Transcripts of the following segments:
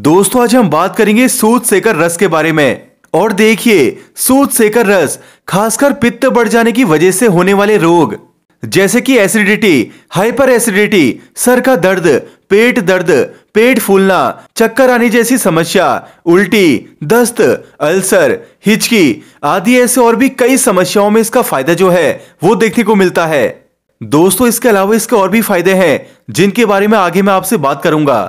दोस्तों आज हम बात करेंगे सूद सेकर रस के बारे में और देखिए सूद सेकर रस खासकर पित्त बढ़ जाने की वजह से होने वाले रोग जैसे कि एसिडिटी हाइपर एसिडिटी सर का दर्द पेट दर्द पेट फूलना चक्कर आने जैसी समस्या उल्टी दस्त अल्सर हिचकी आदि ऐसे और भी कई समस्याओं में इसका फायदा जो है वो देखने को मिलता है दोस्तों इसके अलावा इसके और भी फायदे हैं जिनके बारे में आगे मैं आपसे बात करूंगा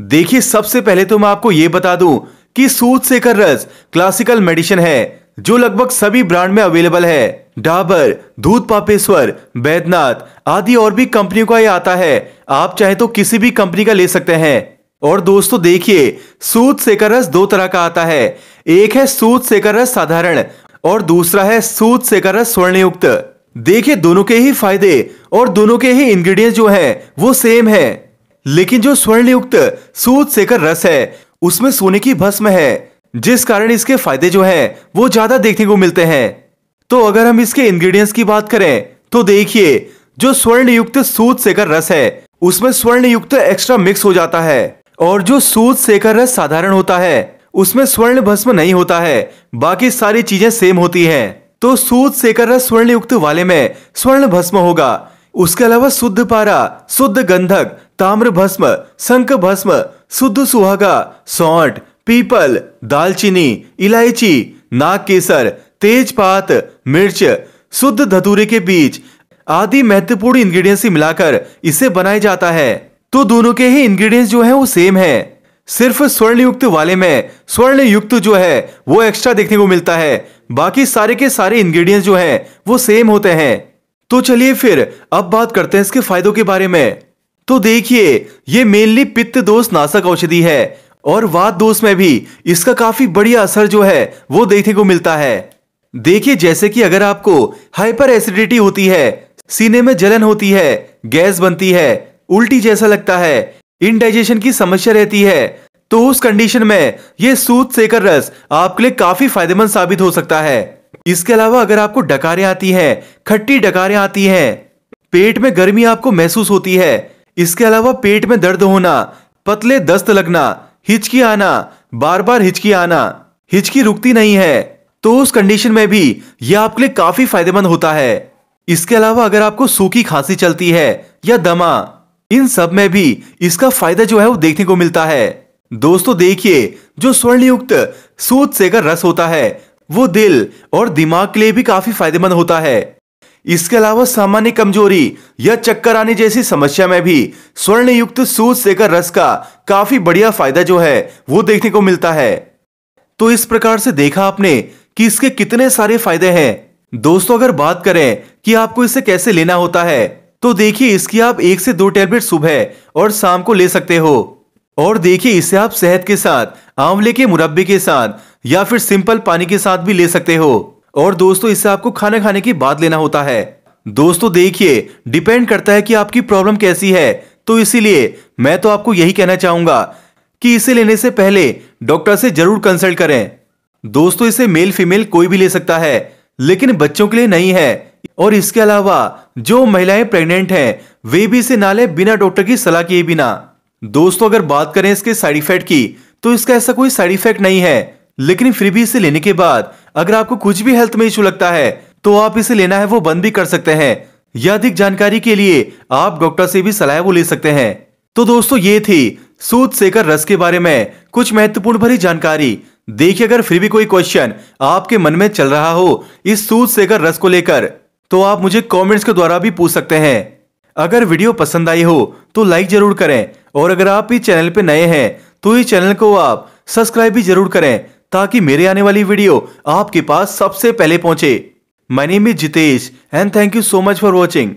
देखिए सबसे पहले तो मैं आपको ये बता दूं कि सूत से कर रस क्लासिकल मेडिसिन है जो लगभग सभी ब्रांड में अवेलेबल है डाबर दूध पापेश्वर बैद्यनाथ आदि और भी कंपनियों का यह आता है आप चाहे तो किसी भी कंपनी का ले सकते हैं और दोस्तों देखिए सूत सेकर रस दो तरह का आता है एक है सूत सेकर रस साधारण और दूसरा है सूत सेकर रस स्वर्णयुक्त देखिए दोनों के ही फायदे और दोनों के ही इंग्रेडिएंट जो हैं वो सेम है लेकिन जो स्वर्णयुक्त सूद सेकर रस है उसमें सोने की भस्म है जिस कारण इसके फायदे जो है वो ज्यादा देखने को मिलते हैं तो अगर हम इसके इंग्रेडिएंट्स की बात करें तो देखिए जो स्वर्ण युक्त सूद सेकर रस है उसमें स्वर्ण युक्त एक्स्ट्रा मिक्स हो जाता है और जो सूद सेकर रस साधारण होता है उसमें स्वर्ण भस्म नहीं होता है बाकी सारी चीजें सेम होती हैं तो सूद सेकर रस स्वर्ण युक्त वाले में स्वर्ण भस्म होगा उसके अलावा शुद्ध पारा शुद्ध गंधक ताम्र भस्म संक भस्म शुद्ध सुहागा सौंठ पीपल दालचीनी इलायची नाग केसर तेजपात मिर्च शुद्ध धतूरे के बीज आदि महत्वपूर्ण इंग्रेडिएंट्स मिलाकर इसे बनाया जाता है तो दोनों के ही इंग्रेडिएंट्स जो है वो सेम है सिर्फ स्वर्ण युक्त वाले में स्वर्ण युक्त जो है वो एक्स्ट्रा देखने को मिलता है बाकी सारे के सारे इंग्रेडिएंट्स जो है वो सेम होते हैं तो चलिए फिर अब बात करते हैं इसके फायदों के बारे में तो देखिए ये मेनली पित्त दोष नाशक औषधि है और वात दोष में भी इसका काफी बढ़िया असर जो है वो देखने को मिलता है देखिए जैसे कि अगर आपको हाइपर एसिडिटी होती है सीने में जलन होती है गैस बनती है उल्टी जैसा लगता है इनडाइजेशन की समस्या रहती है तो उस कंडीशन में यह सूत सेकर रस आपके लिए काफी फायदेमंद साबित हो सकता है इसके अलावा अगर आपको डकारें आती हैं खट्टी डकारें आती हैं पेट में गर्मी आपको महसूस होती है इसके अलावा पेट में दर्द होना पतले दस्त लगना हिचकी आना बार बार हिचकी आना हिचकी रुकती नहीं है तो उस कंडीशन में भी यह आपके लिए काफी फायदेमंद होता है इसके अलावा अगर आपको सूखी खांसी चलती है या दमा इन सब में भी इसका फायदा जो है वो देखने को मिलता है दोस्तों देखिए जो स्वर्णयुक्त सूत से का रस होता है वो दिल और दिमाग के लिए भी काफी फायदेमंद होता है इसके अलावा सामान्य कमजोरी या चक्कर आने जैसी समस्या में भी स्वर्ण युक्त से कर रस का काफी बढ़िया फायदा जो है वो देखने को मिलता है तो इस प्रकार से देखा आपने कि इसके कितने सारे फायदे हैं दोस्तों अगर बात करें कि आपको इसे कैसे लेना होता है तो देखिए इसकी आप एक से दो टेबलेट सुबह और शाम को ले सकते हो और देखिए इसे आप सेहत के साथ आंवले के मुरब्बे के साथ या फिर सिंपल पानी के साथ भी ले सकते हो और दोस्तों इससे आपको खाना खाने की बाद लेना होता है दोस्तों देखिए डिपेंड करता है कि आपकी प्रॉब्लम कैसी है तो इसीलिए मैं तो आपको यही कहना चाहूंगा कि इसे लेने से पहले डॉक्टर से जरूर कंसल्ट करें दोस्तों इसे मेल फीमेल कोई भी ले सकता है लेकिन बच्चों के लिए नहीं है और इसके अलावा जो महिलाएं प्रेग्नेंट हैं वे भी इसे ना ले बिना डॉक्टर की सलाह किए बिना दोस्तों अगर बात करें इसके साइड इफेक्ट की तो इसका ऐसा कोई साइड इफेक्ट नहीं है लेकिन फिर भी इसे लेने के बाद अगर आपको कुछ भी हेल्थ में इशू लगता है तो आप इसे लेना है वो बंद भी कर सकते हैं या अधिक जानकारी के लिए आप डॉक्टर से भी सलाह वो ले सकते हैं तो दोस्तों ये थी सूद सेकर रस के बारे में कुछ महत्वपूर्ण भरी जानकारी देखिए अगर फिर भी कोई क्वेश्चन आपके मन में चल रहा हो इस सूद सेकर रस को लेकर तो आप मुझे कमेंट्स के द्वारा भी पूछ सकते हैं अगर वीडियो पसंद आई हो तो लाइक जरूर करें और अगर आप इस चैनल पर नए हैं तो इस चैनल को आप सब्सक्राइब भी जरूर करें ताकि मेरे आने वाली वीडियो आपके पास सबसे पहले पहुंचे my name is Jitesh and thank you so much for watching